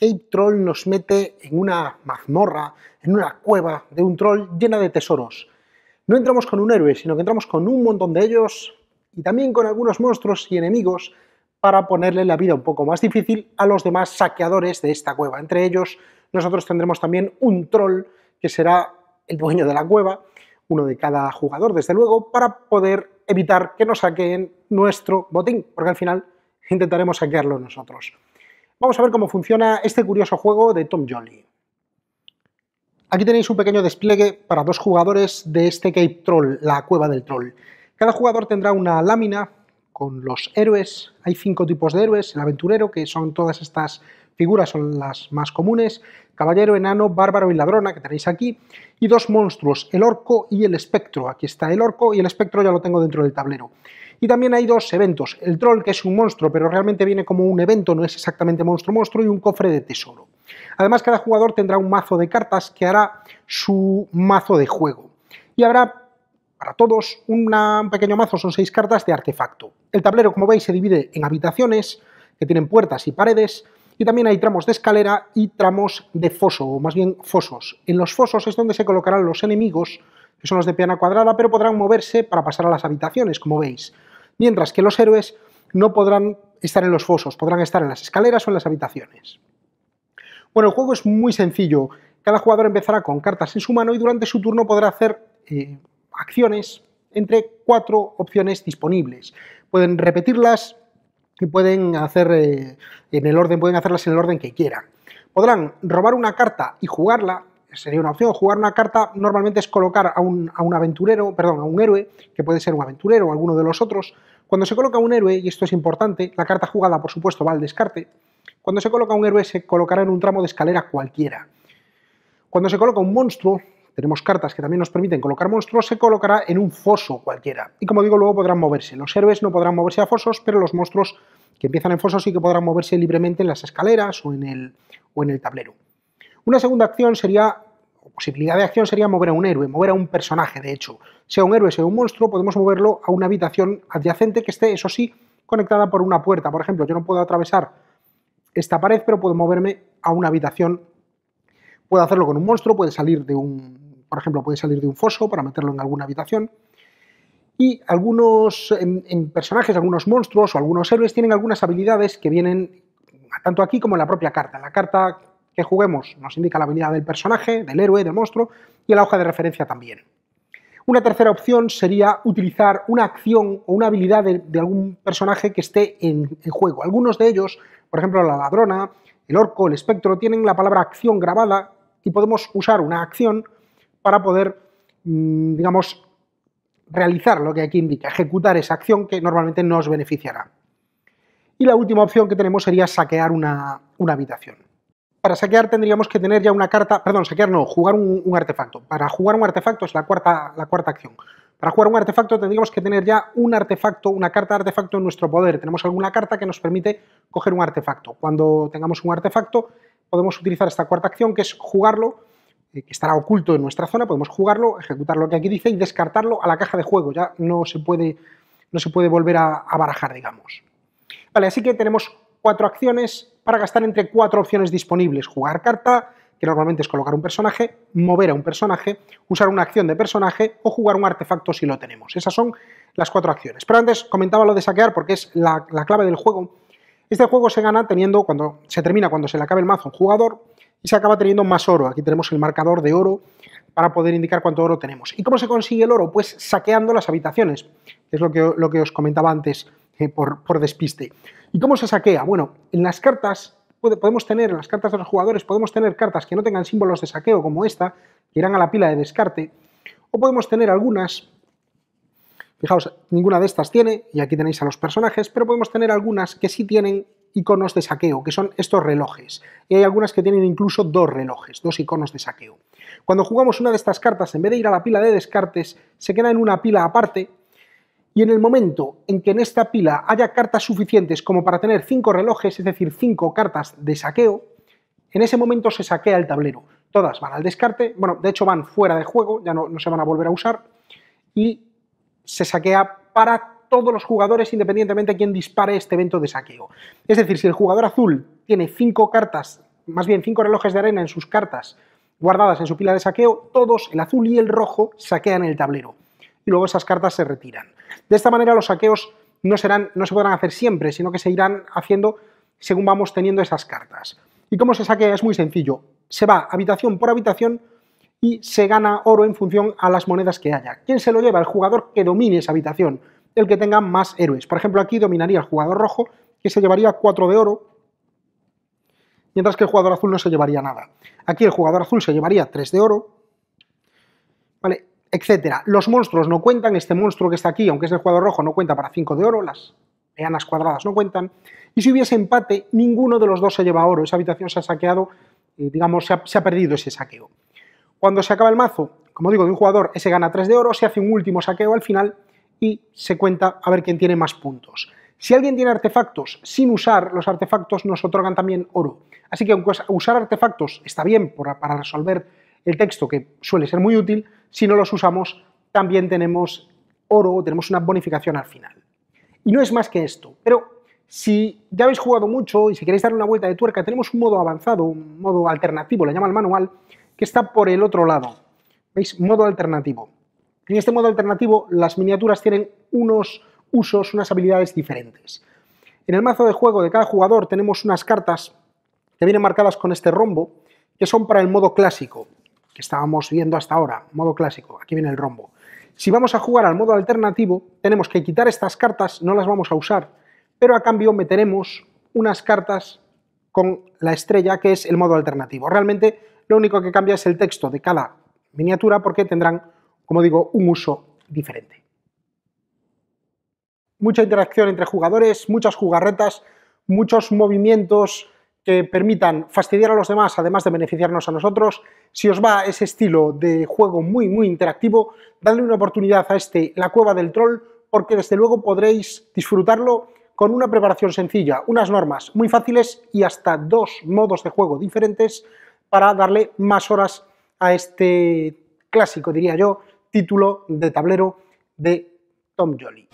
Ape Troll nos mete en una mazmorra, en una cueva de un troll llena de tesoros. No entramos con un héroe, sino que entramos con un montón de ellos y también con algunos monstruos y enemigos para ponerle la vida un poco más difícil a los demás saqueadores de esta cueva. Entre ellos, nosotros tendremos también un troll que será el dueño de la cueva, uno de cada jugador, desde luego, para poder evitar que nos saqueen nuestro botín, porque al final intentaremos saquearlo nosotros. Vamos a ver cómo funciona este curioso juego de Tom Jolly. Aquí tenéis un pequeño despliegue para dos jugadores de este Cape Troll, la cueva del troll. Cada jugador tendrá una lámina con los héroes. Hay cinco tipos de héroes. El aventurero, que son todas estas figuras, son las más comunes. Caballero, enano, bárbaro y ladrona, que tenéis aquí. Y dos monstruos, el orco y el espectro. Aquí está el orco y el espectro ya lo tengo dentro del tablero. Y también hay dos eventos, el troll que es un monstruo, pero realmente viene como un evento, no es exactamente monstruo-monstruo, y un cofre de tesoro. Además, cada jugador tendrá un mazo de cartas que hará su mazo de juego. Y habrá para todos un pequeño mazo, son seis cartas de artefacto. El tablero, como veis, se divide en habitaciones, que tienen puertas y paredes, y también hay tramos de escalera y tramos de foso, o más bien fosos. En los fosos es donde se colocarán los enemigos, que son los de piana cuadrada, pero podrán moverse para pasar a las habitaciones, como veis mientras que los héroes no podrán estar en los fosos, podrán estar en las escaleras o en las habitaciones. Bueno, el juego es muy sencillo. Cada jugador empezará con cartas en su mano y durante su turno podrá hacer eh, acciones entre cuatro opciones disponibles. Pueden repetirlas y pueden hacer eh, en el orden, pueden hacerlas en el orden que quieran. Podrán robar una carta y jugarla, sería una opción. Jugar una carta normalmente es colocar a un, aventurero, perdón, a un héroe, que puede ser un aventurero o alguno de los otros. Cuando se coloca un héroe, y esto es importante, la carta jugada por supuesto va al descarte, cuando se coloca un héroe se colocará en un tramo de escalera cualquiera. Cuando se coloca un monstruo, tenemos cartas que también nos permiten colocar monstruos, se colocará en un foso cualquiera. Y como digo, luego podrán moverse. Los héroes no podrán moverse a fosos, pero los monstruos que empiezan en fosos sí que podrán moverse libremente en las escaleras o en el, o en el tablero. Una segunda acción sería, o posibilidad de acción sería mover a un héroe, mover a un personaje, de hecho. Sea un héroe, sea un monstruo, podemos moverlo a una habitación adyacente que esté, eso sí, conectada por una puerta. Por ejemplo, yo no puedo atravesar esta pared, pero puedo moverme a una habitación. Puedo hacerlo con un monstruo, puede salir de un, por ejemplo, puede salir de un foso para meterlo en alguna habitación. Y algunos personajes, algunos monstruos o algunos héroes tienen algunas habilidades que vienen tanto aquí como en la propia carta. La carta que juguemos nos indica la habilidad del personaje, del héroe, del monstruo y la hoja de referencia también. Una tercera opción sería utilizar una acción o una habilidad de, algún personaje que esté en, el juego. Algunos de ellos, por ejemplo la ladrona, el orco, el espectro, tienen la palabra acción grabada y podemos usar una acción para poder, mm, digamos, realizar lo que aquí indica, ejecutar esa acción que normalmente nos beneficiará. Y la última opción que tenemos sería saquear una habitación para saquear tendríamos que tener ya una carta, perdón, saquear no, jugar un, artefacto. Para jugar un artefacto es la cuarta, la cuarta acción. Para jugar un artefacto tendríamos que tener ya un artefacto, una carta de artefacto en nuestro poder. Tenemos alguna carta que nos permite coger un artefacto. Cuando tengamos un artefacto podemos utilizar esta cuarta acción que es jugarlo, eh, que estará oculto en nuestra zona, podemos jugarlo, ejecutar lo que aquí dice y descartarlo a la caja de juego. Ya no se puede, no se puede volver a, a barajar, digamos. Vale, así que tenemos cuatro acciones, para gastar entre cuatro opciones disponibles. Jugar carta, que normalmente es colocar un personaje, mover a un personaje, usar una acción de personaje o jugar un artefacto si lo tenemos. Esas son las cuatro acciones. Pero antes comentaba lo de saquear porque es la, clave del juego. Este juego se gana teniendo, cuando se termina cuando se le acabe el mazo a un jugador y se acaba teniendo más oro. Aquí tenemos el marcador de oro para poder indicar cuánto oro tenemos. ¿Y cómo se consigue el oro? Pues saqueando las habitaciones, es lo que, lo que os comentaba antes eh, por, por, despiste. ¿Y cómo se saquea? Bueno, en las cartas podemos tener, en las cartas de los jugadores, podemos tener cartas que no tengan símbolos de saqueo como esta, que irán a la pila de descarte, o podemos tener algunas, fijaos, ninguna de estas tiene, y aquí tenéis a los personajes, pero podemos tener algunas que sí tienen iconos de saqueo, que son estos relojes. Y hay algunas que tienen incluso dos relojes, dos iconos de saqueo. Cuando jugamos una de estas cartas, en vez de ir a la pila de descartes, se queda en una pila aparte y en el momento en que en esta pila haya cartas suficientes como para tener cinco relojes, es decir, cinco cartas de saqueo, en ese momento se saquea el tablero. Todas van al descarte, bueno, de hecho van fuera de juego, ya no, se van a volver a usar, y se saquea para todos los jugadores independientemente de quién dispare este evento de saqueo. Es decir, si el jugador azul tiene cinco cartas, más bien cinco relojes de arena en sus cartas guardadas en su pila de saqueo, todos, el azul y el rojo, saquean el tablero. Y luego esas cartas se retiran. De esta manera los saqueos no, serán, no se podrán hacer siempre, sino que se irán haciendo según vamos teniendo esas cartas. ¿Y cómo se saquea? Es muy sencillo. Se va habitación por habitación y se gana oro en función a las monedas que haya. ¿Quién se lo lleva? El jugador que domine esa habitación, el que tenga más héroes. Por ejemplo, aquí dominaría el jugador rojo, que se llevaría 4 de oro, mientras que el jugador azul no se llevaría nada. Aquí el jugador azul se llevaría 3 de oro, etcétera. Los monstruos no cuentan, este monstruo que está aquí, aunque es el jugador rojo, no cuenta para 5 de oro, las peanas cuadradas no cuentan. Y si hubiese empate, ninguno de los dos se lleva oro. Esa habitación se ha saqueado, eh, digamos, se ha, se ha perdido ese saqueo. Cuando se acaba el mazo, como digo, de un jugador, ese gana 3 de oro, se hace un último saqueo al final y se cuenta a ver quién tiene más puntos. Si alguien tiene artefactos sin usar, los artefactos nos otorgan también oro. Así que aunque usar artefactos está bien para resolver el texto, que suele ser muy útil, si no los usamos, también tenemos oro tenemos una bonificación al final. Y no es más que esto, pero si ya habéis jugado mucho y si queréis darle una vuelta de tuerca, tenemos un modo avanzado, un modo alternativo, le llama el manual, que está por el otro lado. ¿Veis? Modo alternativo. En este modo alternativo, las miniaturas tienen unos usos, unas habilidades diferentes. En el mazo de juego de cada jugador tenemos unas cartas que vienen marcadas con este rombo, que son para el modo clásico que estábamos viendo hasta ahora, modo clásico, aquí viene el rombo. Si vamos a jugar al modo alternativo, tenemos que quitar estas cartas, no las vamos a usar, pero a cambio meteremos unas cartas con la estrella, que es el modo alternativo. Realmente lo único que cambia es el texto de cada miniatura porque tendrán, como digo, un uso diferente. Mucha interacción entre jugadores, muchas jugarretas, muchos movimientos, que permitan fastidiar a los demás, además de beneficiarnos a nosotros. Si os va ese estilo de juego muy, muy interactivo, dadle una oportunidad a este La Cueva del Troll, porque desde luego podréis disfrutarlo con una preparación sencilla, unas normas muy fáciles y hasta dos modos de juego diferentes para darle más horas a este clásico, diría yo, título de tablero de Tom Jolly.